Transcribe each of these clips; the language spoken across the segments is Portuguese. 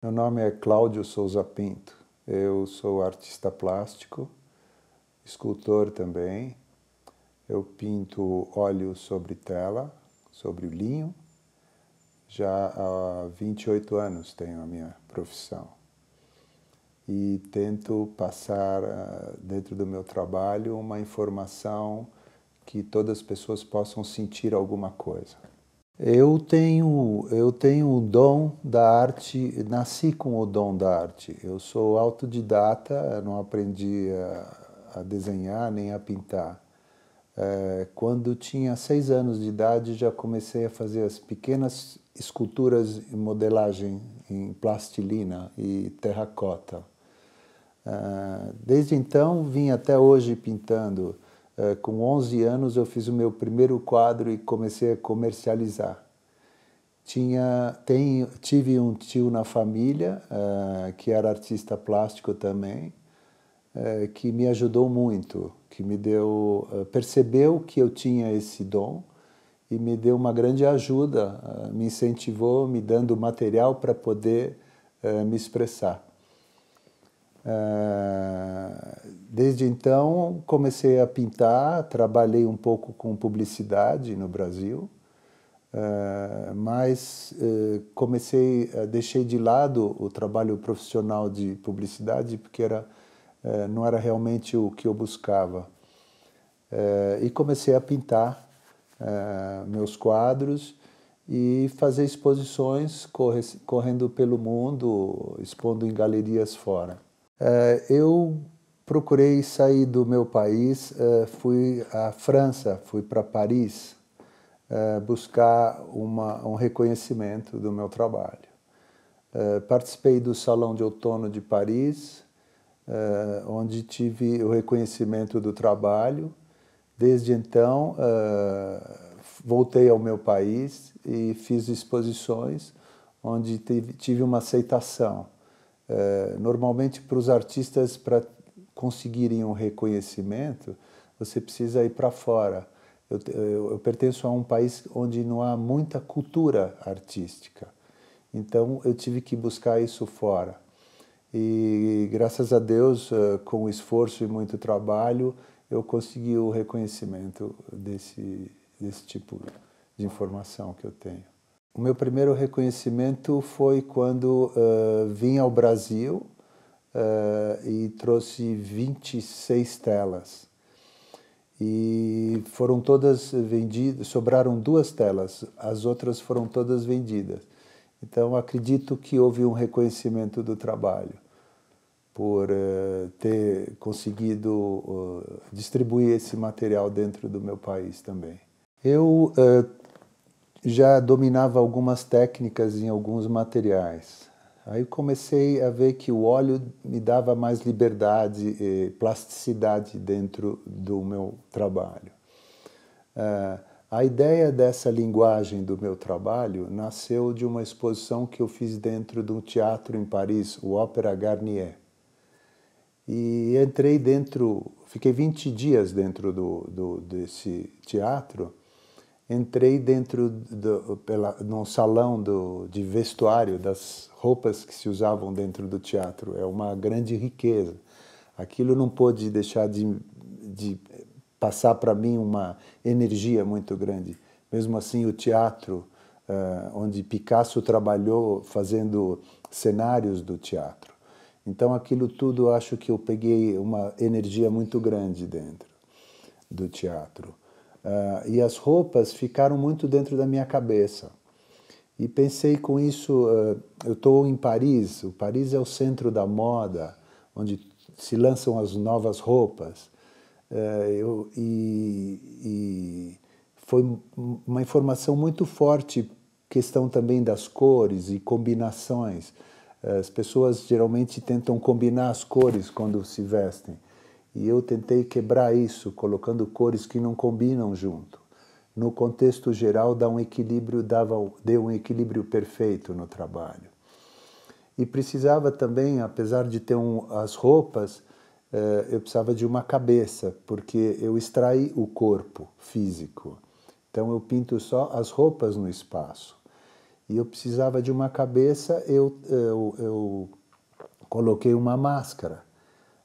Meu nome é Cláudio Souza Pinto. Eu sou artista plástico, escultor também. Eu pinto óleo sobre tela, sobre o linho. Já há 28 anos tenho a minha profissão. E tento passar ah, dentro do meu trabalho uma informação que todas as pessoas possam sentir alguma coisa. Eu tenho, eu tenho o dom da arte, nasci com o dom da arte. Eu sou autodidata, não aprendi a, a desenhar nem a pintar. É, quando tinha seis anos de idade, já comecei a fazer as pequenas esculturas e modelagem em plastilina e terracota. É, desde então, vim até hoje pintando eh, com 11 anos eu fiz o meu primeiro quadro e comecei a comercializar. Tinha, tem, tive um tio na família uh, que era artista plástico também, uh, que me ajudou muito, que me deu, uh, percebeu que eu tinha esse dom e me deu uma grande ajuda, me incentivou, me dando material para poder me expressar. Ah, desde então comecei a pintar, trabalhei um pouco com publicidade no Brasil, ah, mas ah, comecei, deixei de lado o trabalho profissional de publicidade porque era, não era realmente o que eu buscava. E comecei a pintar meus quadros e fazer exposições correndo pelo mundo, expondo em galerias fora. Eh, eu procurei sair do meu país, eh, fui à França, fui para Paris eh, buscar uma, um reconhecimento do meu trabalho. participei do Salão de Outono de Paris, onde tive o reconhecimento do trabalho. Desde então, voltei ao meu país e fiz exposições onde tive uma aceitação eh, normalmente, para os artistas, para conseguirem um reconhecimento, você precisa ir para fora. Eu, eu, eu, pertenço a um país onde não há muita cultura artística, então eu tive que buscar isso fora. E graças a Deus, eh, com esforço e muito trabalho, eu consegui o reconhecimento desse, desse tipo de informação que eu tenho. O meu primeiro reconhecimento foi quando uh, vim ao Brasil uh, e trouxe 26 telas. E foram todas vendidas, sobraram duas telas, as outras foram todas vendidas. Então acredito que houve um reconhecimento do trabalho por uh, ter conseguido uh, distribuir esse material dentro do meu país também. Eu uh, já dominava algumas técnicas em alguns materiais. Aí comecei a ver que o óleo me dava mais liberdade e plasticidade dentro do meu trabalho. Uh, a ideia dessa linguagem do meu trabalho nasceu de uma exposição que eu fiz dentro de um teatro em Paris, o Ópera Garnier. E entrei dentro, fiquei 20 dias dentro do, do desse teatro entrei dentro do, pela, num salão do, de vestuário das roupas que se usavam dentro do teatro. É uma grande riqueza. Aquilo não pôde deixar de, de passar para mim uma energia muito grande. Mesmo assim, o teatro, uh, onde Picasso trabalhou fazendo cenários do teatro. Então, aquilo tudo acho que eu peguei uma energia muito grande dentro do teatro. Uh, e as roupas ficaram muito dentro da minha cabeça. E pensei com isso, uh, eu estou em Paris, o Paris é o centro da moda, onde se lançam as novas roupas. Uh, eu, e, e foi uma informação muito forte, questão também das cores e combinações. As pessoas geralmente tentam combinar as cores quando se vestem. E eu tentei quebrar isso, colocando cores que não combinam junto. No contexto geral, dá um equilíbrio, dava, deu um equilíbrio perfeito no trabalho. E precisava também, apesar de ter um, as roupas, eh, eu precisava de uma cabeça, porque eu extraí o corpo físico. Então eu pinto só as roupas no espaço. E eu precisava de uma cabeça, eu, eu, eu coloquei uma máscara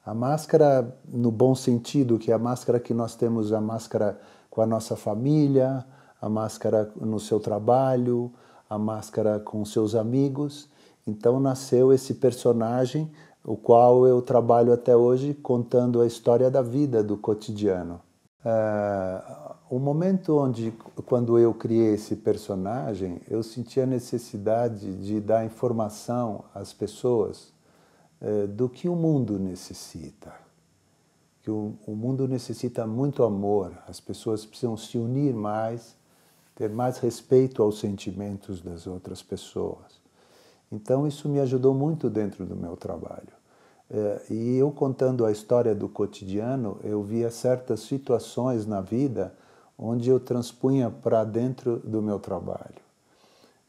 a máscara no bom sentido, que é a máscara que nós temos, a máscara com a nossa família, a máscara no seu trabalho, a máscara com seus amigos. Então nasceu esse personagem, o qual eu trabalho até hoje contando a história da vida, do cotidiano. Uh, o momento onde, quando eu criei esse personagem, eu senti a necessidade de dar informação às pessoas eh, do que o mundo necessita. Que o, o mundo necessita muito amor, as pessoas precisam se unir mais, ter mais respeito aos sentimentos das outras pessoas. Então, isso me ajudou muito dentro do meu trabalho. Eh, e eu contando a história do cotidiano, eu via certas situações na vida onde eu transpunha para dentro do meu trabalho.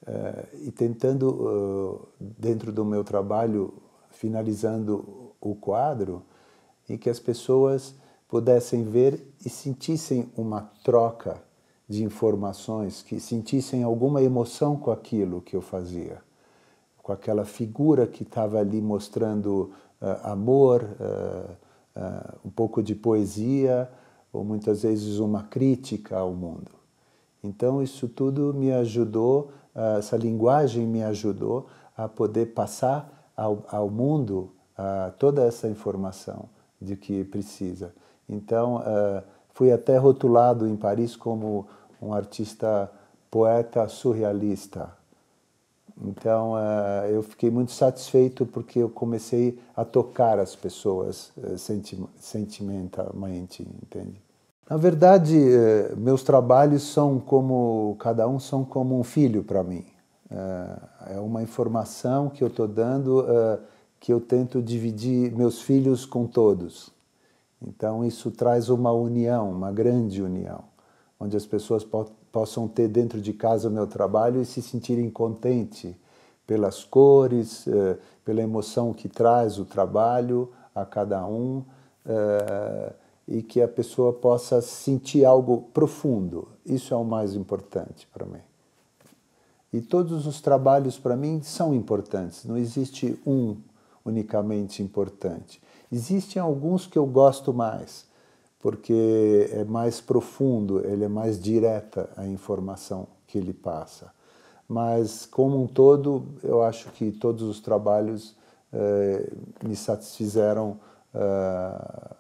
Eh, e tentando, dentro do meu trabalho, finalizando o quadro, e que as pessoas pudessem ver e sentissem uma troca de informações, que sentissem alguma emoção com aquilo que eu fazia, com aquela figura que estava ali mostrando uh, amor, uh, uh, um pouco de poesia, ou muitas vezes uma crítica ao mundo. Então, isso tudo me ajudou, essa linguagem me ajudou a poder passar ao, ao mundo uh, toda essa informação de que precisa. Então, uh, fui até rotulado em Paris como um artista poeta surrealista. Então, uh, eu fiquei muito satisfeito porque eu comecei a tocar as pessoas senti sentimentalmente, entende? Na verdade, eh, meus trabalhos são como cada um são como um filho para mim. É, é uma informação que eu estou dando é, que eu tento dividir meus filhos com todos. Então, isso traz uma união, uma grande união, onde as pessoas po possam ter dentro de casa o meu trabalho e se sentirem contentes pelas cores, é, pela emoção que traz o trabalho a cada um, e que a pessoa possa sentir algo profundo. Isso é o mais importante para mim. E todos os trabalhos para mim são importantes, não existe um unicamente importante. Existem alguns que eu gosto mais, porque é mais profundo, ele é mais direta a informação que ele passa. Mas, como um todo, eu acho que todos os trabalhos eh, me satisfizeram eh,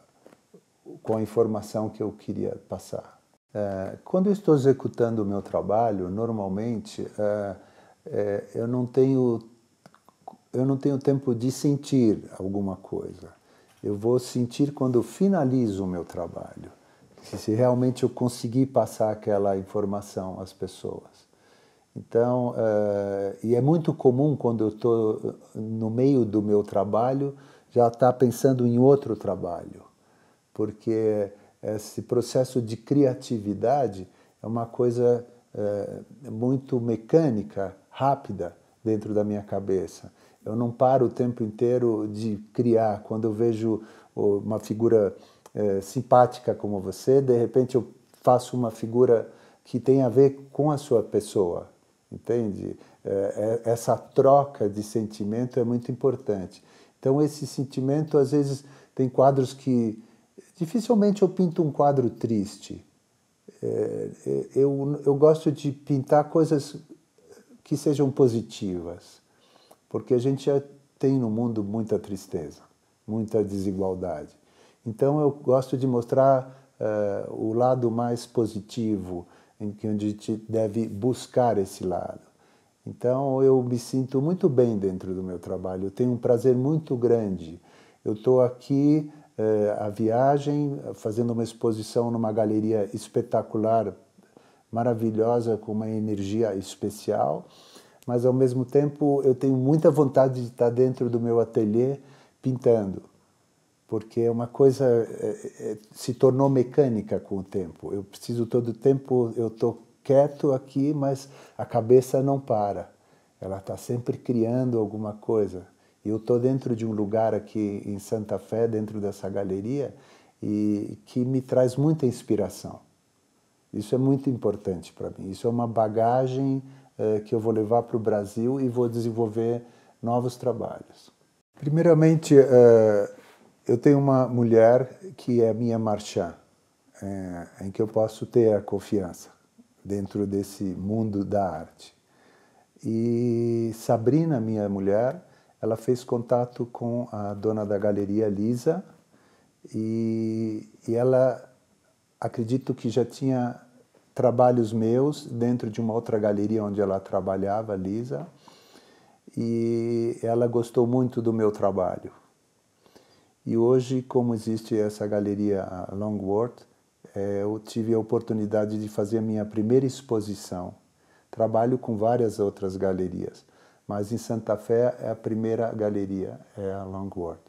com a informação que eu queria passar. Eh, quando eu estou executando o meu trabalho, normalmente é, eu não tenho eu não tenho tempo de sentir alguma coisa. Eu vou sentir quando eu finalizo o meu trabalho, se realmente eu conseguir passar aquela informação às pessoas. Então, e é muito comum quando eu estou no meio do meu trabalho já estar tá pensando em outro trabalho, porque esse processo de criatividade é uma coisa é, muito mecânica, rápida dentro da minha cabeça. Eu não paro o tempo inteiro de criar. Quando eu vejo uma figura é, simpática como você, de repente eu faço uma figura que tem a ver com a sua pessoa, entende? É, essa troca de sentimento é muito importante. Então, esse sentimento, às vezes, tem quadros que Dificilmente eu pinto um quadro triste. É, é, eu, eu gosto de pintar coisas que sejam positivas, porque a gente já tem no mundo muita tristeza, muita desigualdade. Então eu gosto de mostrar uh, o lado mais positivo, em que a gente deve buscar esse lado. Então eu me sinto muito bem dentro do meu trabalho, eu tenho um prazer muito grande. Eu estou aqui eh, a viagem, fazendo uma exposição numa galeria espetacular, maravilhosa, com uma energia especial. Mas ao mesmo tempo eu tenho muita vontade de estar dentro do meu ateliê pintando, porque é uma coisa eh, eh, se tornou mecânica com o tempo. Eu preciso todo o tempo, eu estou quieto aqui, mas a cabeça não para. Ela está sempre criando alguma coisa. Eu estou dentro de um lugar aqui em Santa Fé, dentro dessa galeria, e que me traz muita inspiração. Isso é muito importante para mim. Isso é uma bagagem eh, que eu vou levar para o Brasil e vou desenvolver novos trabalhos. Primeiramente, eh, eu tenho uma mulher que é minha marchã, eh, em que eu posso ter a confiança dentro desse mundo da arte. E Sabrina, minha mulher, ela fez contato com a dona da galeria, Lisa, e, e ela, acredito que já tinha trabalhos meus dentro de uma outra galeria onde ela trabalhava, Lisa, e ela gostou muito do meu trabalho. E hoje, como existe essa galeria Longworth, é, eu tive a oportunidade de fazer a minha primeira exposição. Trabalho com várias outras galerias mas em Santa Fé é a primeira galeria, é a Longworth.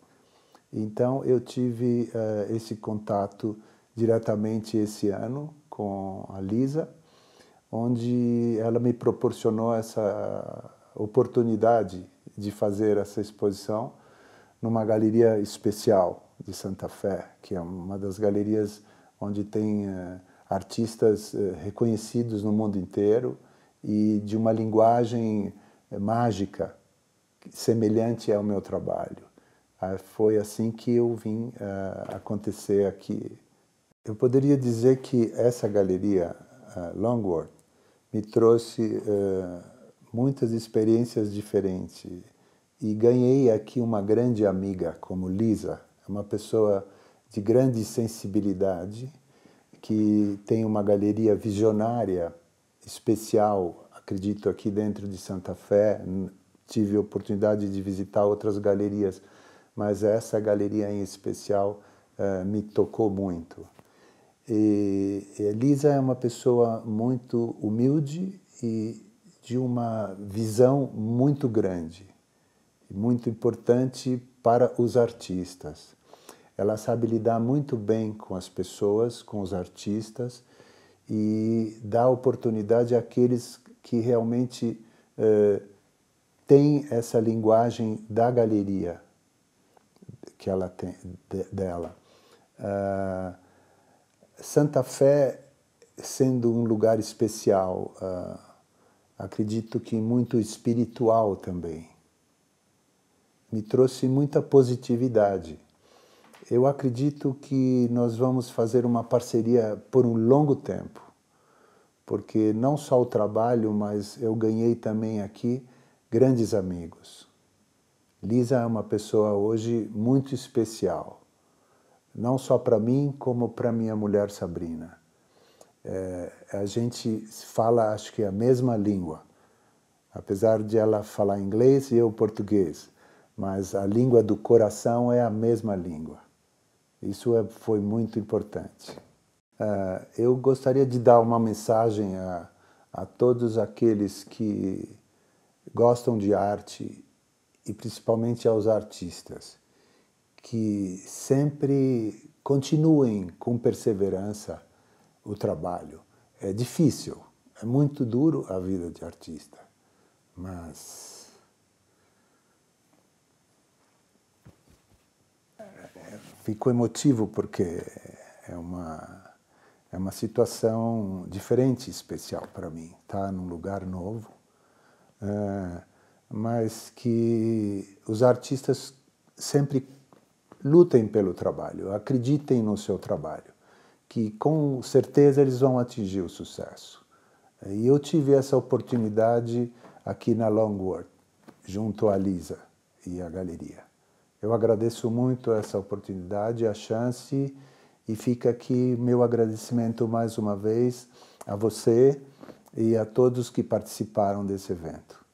Então eu tive uh, esse contato diretamente esse ano com a Lisa, onde ela me proporcionou essa oportunidade de fazer essa exposição numa galeria especial de Santa Fé, que é uma das galerias onde tem uh, artistas uh, reconhecidos no mundo inteiro e de uma linguagem é mágica semelhante ao meu trabalho. Ah, foi assim que eu vim ah, acontecer aqui. Eu poderia dizer que essa galeria ah, Longworth me trouxe muitas experiências diferentes e ganhei aqui uma grande amiga como Lisa, uma pessoa de grande sensibilidade que tem uma galeria visionária especial acredito, aqui dentro de Santa Fé. Tive a oportunidade de visitar outras galerias, mas essa galeria em especial eh, me tocou muito. E Elisa é uma pessoa muito humilde e de uma visão muito grande, muito importante para os artistas. Ela sabe lidar muito bem com as pessoas, com os artistas e dá oportunidade àqueles que realmente é, tem essa linguagem da galeria que ela tem de, dela. Uh, Santa Fé sendo um lugar especial, uh, acredito que muito espiritual também, me trouxe muita positividade. Eu acredito que nós vamos fazer uma parceria por um longo tempo porque não só o trabalho, mas eu ganhei também aqui grandes amigos. Lisa é uma pessoa hoje muito especial, não só para mim, como para minha mulher Sabrina. É, a gente fala, acho que, a mesma língua, apesar de ela falar inglês e eu português, mas a língua do coração é a mesma língua. Isso é, foi muito importante. Uh, eu gostaria de dar uma mensagem a, a todos aqueles que gostam de arte e principalmente aos artistas, que sempre continuem com perseverança o trabalho. É difícil, é muito duro a vida de artista, mas é, fico emotivo porque é uma é uma situação diferente, especial para mim, estar tá num lugar novo, é, mas que os artistas sempre lutem pelo trabalho, acreditem no seu trabalho, que com certeza eles vão atingir o sucesso. E eu tive essa oportunidade aqui na Longworth, junto à Lisa e à galeria. Eu agradeço muito essa oportunidade, a chance e fica aqui meu agradecimento mais uma vez a você e a todos que participaram desse evento.